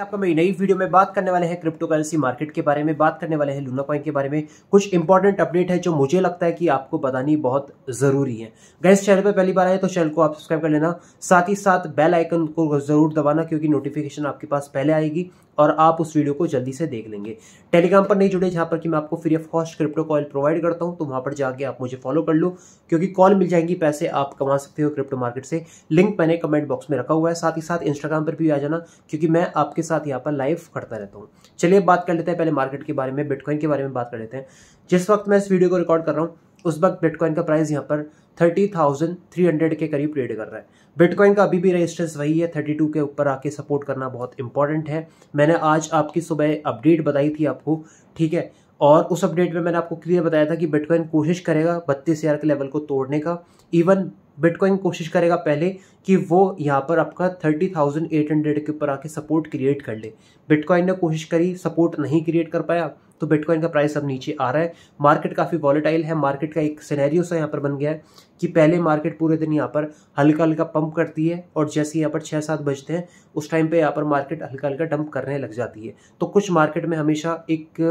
आपका मेरी नई वीडियो में बात करने वाले हैं क्रिप्टो करेंसी मार्केट के बारे में बात करने वाले हैं लूना पॉइंट के बारे में कुछ इंपॉर्टेंट अपडेट है जो मुझे लगता है कि आपको बतानी बहुत जरूरी है गैस चैनल पर पहली बार आए तो चैनल को आप सब्सक्राइब कर लेना साथ ही साथ बेल आइकन को जरूर दबाना क्योंकि नोटिफिकेशन आपके पास पहले आएगी और आप उस वीडियो को जल्दी से देख लेंगे टेलीग्राम पर नहीं जुड़े जहां पर कि मैं आपको free of cost crypto call provide करता हूँ तो वहां पर जाके आप मुझे फॉलो कर लो क्योंकि कॉल मिल जाएंगी पैसे आप कमा सकते हो क्रिप्टो मार्केट से लिंक मैंने कमेंट बॉक्स में रखा हुआ है साथ ही साथ इंस्टाग्राम पर भी आ जाना क्योंकि मैं आपके साथ यहाँ पर लाइव करता रहता हूँ चलिए बात कर लेते हैं पहले मार्केट के बारे में बिटकॉइन के बारे में बात कर लेते हैं जिस वक्त मैं इस वीडियो को रिकॉर्ड कर रहा हूँ उस वक्त बिटकॉइन का प्राइस यहाँ पर थर्टी थाउजेंड थ्री हंड्रेड के करीब ट्रेड कर रहा है बिटकॉइन का अभी भी रेजिस्टेंस वही है थर्टी टू के ऊपर आके सपोर्ट करना बहुत इंपॉर्टेंट है मैंने आज आपकी सुबह अपडेट बताई थी आपको ठीक है और उस अपडेट में मैंने आपको क्लियर बताया था कि बिटकॉइन कोशिश करेगा बत्तीस हज़ार के लेवल को तोड़ने का इवन बिटकॉइन कोशिश करेगा पहले कि वो यहाँ पर आपका थर्टी थाउजेंड एट हंड्रेड के ऊपर आके सपोर्ट क्रिएट कर ले बिटकॉइन ने कोशिश करी सपोर्ट नहीं क्रिएट कर पाया तो बिटकॉइन का प्राइस अब नीचे आ रहा है मार्केट काफ़ी वॉलेटाइल है मार्केट का एक सिनेरियो सा यहाँ पर बन गया है कि पहले मार्केट पूरे दिन यहाँ पर हल्का हल्का पंप करती है और जैसे यहाँ पर छः सात बजते हैं उस टाइम पर यहाँ पर मार्केट हल्का हल्का डंप करने लग जाती है तो कुछ मार्केट में हमेशा एक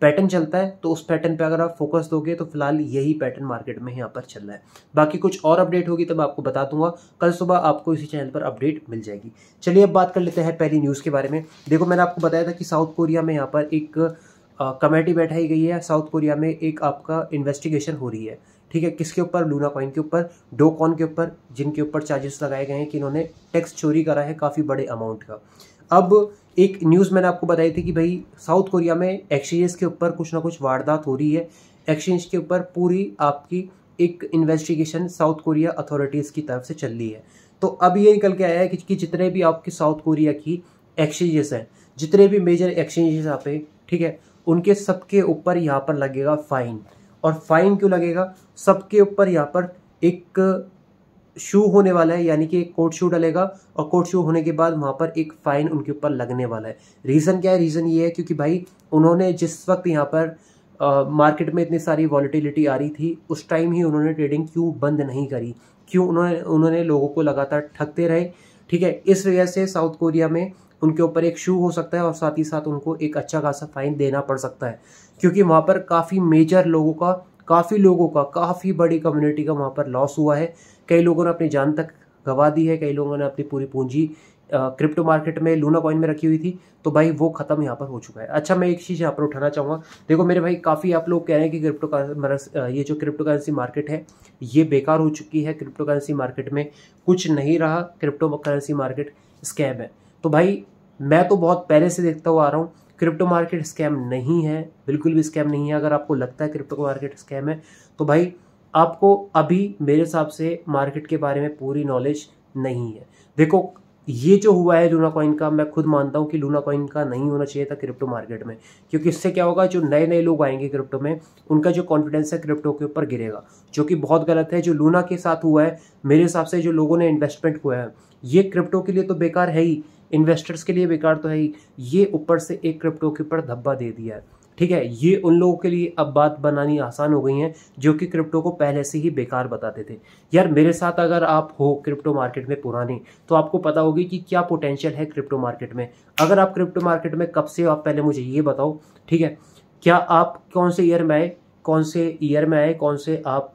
पैटर्न चलता है तो उस पैटर्न पे अगर आप फोकस दोगे तो फिलहाल यही पैटर्न मार्केट में यहाँ पर चल रहा है बाकी कुछ और अपडेट होगी तब आपको बता दूंगा कल सुबह आपको इसी चैनल पर अपडेट मिल जाएगी चलिए अब बात कर लेते हैं पहली न्यूज़ के बारे में देखो मैंने आपको बताया था कि साउथ कोरिया में यहाँ पर एक कमेटी बैठाई गई है साउथ कोरिया में एक आपका इन्वेस्टिगेशन हो रही है ठीक है किसके ऊपर लूना कॉइन के ऊपर डो के ऊपर जिनके ऊपर चार्जेस लगाए गए हैं कि इन्होंने टैक्स चोरी करा है काफ़ी बड़े अमाउंट का अब एक न्यूज़ मैंने आपको बताई थी कि भाई साउथ कोरिया में एक्सचेंजेस के ऊपर कुछ ना कुछ वारदात हो रही है एक्सचेंज के ऊपर पूरी आपकी एक इन्वेस्टिगेशन साउथ कोरिया अथॉरिटीज़ की तरफ से चल रही है तो अब ये निकल के आया है कि, जितने भी आपकी साउथ कोरिया की एक्सचेंजेस हैं जितने भी मेजर एक्सचेंजेस यहाँ पे ठीक है उनके सबके ऊपर यहाँ पर लगेगा फाइन और फाइन क्यों लगेगा सबके ऊपर यहाँ पर एक शू होने वाला है यानी कि एक कोर्ट शू डलेगा और कोर्ट शू होने के बाद वहाँ पर एक फ़ाइन उनके ऊपर लगने वाला है रीज़न क्या है रीज़न ये है क्योंकि भाई उन्होंने जिस वक्त यहाँ पर मार्केट में इतनी सारी वॉलीटिलिटी आ रही थी उस टाइम ही उन्होंने ट्रेडिंग क्यों बंद नहीं करी क्यों उन्होंने उन्होंने लोगों को लगातार ठगते रहे ठीक है इस वजह से साउथ कोरिया में उनके ऊपर एक शू हो सकता है और साथ ही साथ उनको एक अच्छा खासा फाइन देना पड़ सकता है क्योंकि वहाँ पर काफ़ी मेजर लोगों का काफ़ी लोगों का काफ़ी बड़ी कम्युनिटी का वहाँ पर लॉस हुआ है कई लोगों ने अपनी जान तक गवा दी है कई लोगों ने अपनी पूरी पूंजी क्रिप्टो मार्केट में लूना कॉइन में रखी हुई थी तो भाई वो खत्म यहाँ पर हो चुका है अच्छा मैं एक चीज़ यहाँ पर उठाना चाहूँगा देखो मेरे भाई काफ़ी आप लोग कह रहे हैं कि क्रिप्टो मतलब, ये जो क्रिप्टो करेंसी मार्केट है ये बेकार हो चुकी है क्रिप्टो करेंसी मार्केट में कुछ नहीं रहा क्रिप्टो करेंसी मार्केट स्कैम है तो भाई मैं तो बहुत पहले से देखता हुआ आ रहा हूँ क्रिप्टो मार्केट स्कैम नहीं है बिल्कुल भी स्कैम नहीं है अगर आपको लगता है क्रिप्टो मार्केट स्कैम है तो भाई आपको अभी मेरे हिसाब से मार्केट के बारे में पूरी नॉलेज नहीं है देखो ये जो हुआ है लूना कॉइन का मैं खुद मानता हूँ कि लूना कॉइन का नहीं होना चाहिए था क्रिप्टो मार्केट में क्योंकि इससे क्या होगा जो नए नए लोग आएंगे क्रिप्टो में उनका जो कॉन्फिडेंस है क्रिप्टो के ऊपर गिरेगा जो कि बहुत गलत है जो लूना के साथ हुआ है मेरे हिसाब से जो लोगों ने इन्वेस्टमेंट हुआ है ये क्रिप्टो के लिए तो बेकार है ही इन्वेस्टर्स के लिए बेकार तो है ही ये ऊपर से एक क्रिप्टो के ऊपर धब्बा दे दिया है ठीक है ये उन लोगों के लिए अब बात बनानी आसान हो गई है जो कि क्रिप्टो को पहले से ही बेकार बताते थे यार मेरे साथ अगर आप हो क्रिप्टो मार्केट में पुराने तो आपको पता होगी कि क्या पोटेंशियल है क्रिप्टो मार्केट में अगर आप क्रिप्टो मार्केट में कब से आप पहले मुझे ये बताओ ठीक है क्या आप कौन से ईयर में आए कौन से ईयर में आए कौन से आप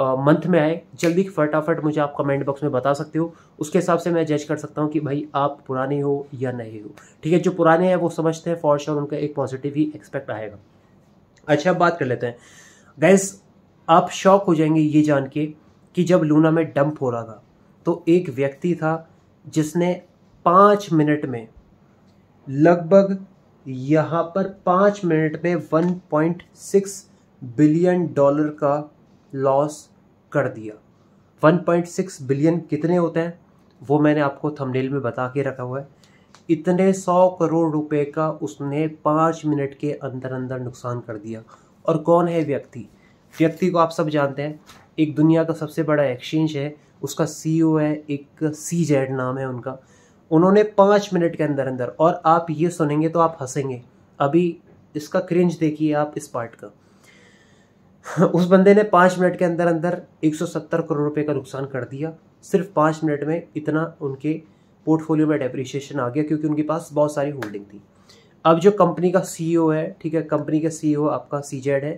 मंथ में आए जल्दी फटाफट मुझे आप कमेंट बॉक्स में बता सकते हो उसके हिसाब से मैं जज कर सकता हूँ कि भाई आप पुराने हो या नहीं हो ठीक है जो पुराने हैं वो समझते हैं फॉर श्योर उनका एक पॉजिटिव ही एक्सपेक्ट आएगा अच्छा अब बात कर लेते हैं गैस आप शॉक हो जाएंगे ये जान के कि जब लूना में डंप हो रहा था तो एक व्यक्ति था जिसने पाँच मिनट में लगभग यहाँ पर पाँच मिनट में 1.6 बिलियन डॉलर का लॉस कर दिया 1.6 बिलियन कितने होते हैं वो मैंने आपको थंबनेल में बता के रखा हुआ है इतने सौ करोड़ रुपए का उसने पाँच मिनट के अंदर अंदर नुकसान कर दिया और कौन है व्यक्ति व्यक्ति को आप सब जानते हैं एक दुनिया का सबसे बड़ा एक्सचेंज है उसका सी e है एक सी जेड नाम है उनका उन्होंने पाँच मिनट के अंदर अंदर और आप ये सुनेंगे तो आप हंसेंगे अभी इसका क्रिंज देखिए आप इस पार्ट का उस बंदे ने पाँच मिनट के अंदर अंदर 170 करोड़ रुपए का नुकसान कर दिया सिर्फ पाँच मिनट में इतना उनके पोर्टफोलियो में डेप्रिशिएशन आ गया क्योंकि उनके पास बहुत सारी होल्डिंग थी अब जो कंपनी का सी e है ठीक है कंपनी का सी आपका सी है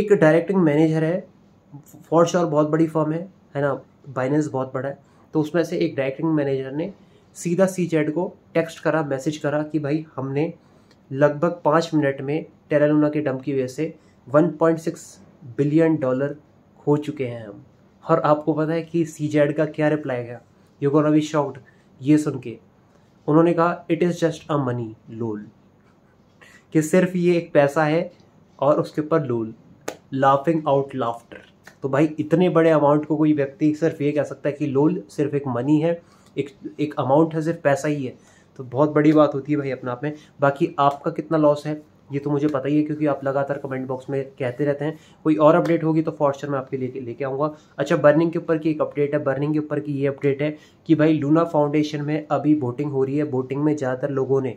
एक डायरेक्टिंग मैनेजर है फॉर श्योर बहुत बड़ी फॉर्म है है ना बाइनेंस बहुत बड़ा है तो उसमें से एक डायरेक्टिंग मैनेजर ने सीधा सी को टेक्स्ट करा मैसेज करा कि भाई हमने लगभग पाँच मिनट में टेरालूना के डम की वजह से 1.6 बिलियन डॉलर खो चुके हैं हम और आपको पता है कि सी जेड का क्या रिप्लाई गया यू गोना अभी शॉक्ड ये सुन के उन्होंने कहा it is just a money lol कि सिर्फ ये एक पैसा है और उसके ऊपर लोल लाफिंग आउट लाफ्टर तो भाई इतने बड़े अमाउंट को कोई व्यक्ति सिर्फ ये कह सकता है कि लोल सिर्फ एक मनी है एक एक अमाउंट है सिर्फ पैसा ही है तो बहुत बड़ी बात होती है भाई अपने आप में बाकी आपका कितना लॉस है ये तो मुझे पता ही है क्योंकि आप लगातार कमेंट बॉक्स में कहते रहते हैं कोई और अपडेट होगी तो फॉर्चर मैं आपके लेके लेके आऊँगा अच्छा बर्निंग के ऊपर की एक अपडेट है बर्निंग के ऊपर की ये अपडेट है कि भाई लूना फाउंडेशन में अभी वोटिंग हो रही है वोटिंग में ज़्यादातर लोगों ने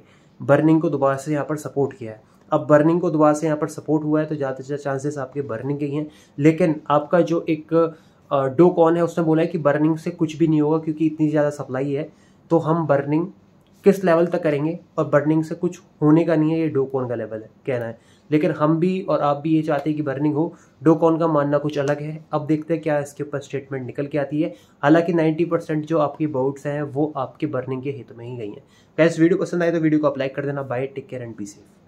बर्निंग को दोबारा से यहाँ पर सपोर्ट किया है अब बर्निंग को दोबारा से यहाँ पर सपोर्ट हुआ है तो ज़्यादा से चांसेस आपके बर्निंग के ही हैं लेकिन आपका जो एक डो कॉन है उसने बोला है कि बर्निंग से कुछ भी नहीं होगा क्योंकि इतनी ज़्यादा सप्लाई है तो हम बर्निंग किस लेवल तक करेंगे और बर्निंग से कुछ होने का नहीं है ये डोकोन का लेवल है कहना है लेकिन हम भी और आप भी ये चाहते हैं कि बर्निंग हो डोकॉन का मानना कुछ अलग है अब देखते हैं क्या इसके ऊपर स्टेटमेंट निकल के आती है हालांकि 90 परसेंट जो आपकी बाउट्स हैं वो आपके बर्निंग के हित में ही गई हैं क्या इस वीडियो पसंद आए तो वीडियो को आप लाइक कर देना bye take care and be safe